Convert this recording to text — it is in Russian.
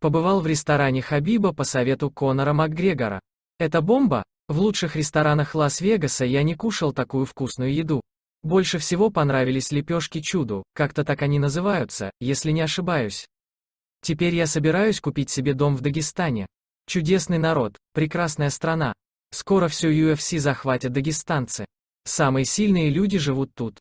Побывал в ресторане Хабиба по совету Конора Макгрегора. Это бомба? В лучших ресторанах Лас-Вегаса я не кушал такую вкусную еду. Больше всего понравились лепешки чуду, как-то так они называются, если не ошибаюсь. Теперь я собираюсь купить себе дом в Дагестане. Чудесный народ, прекрасная страна. Скоро все UFC захватят дагестанцы. Самые сильные люди живут тут.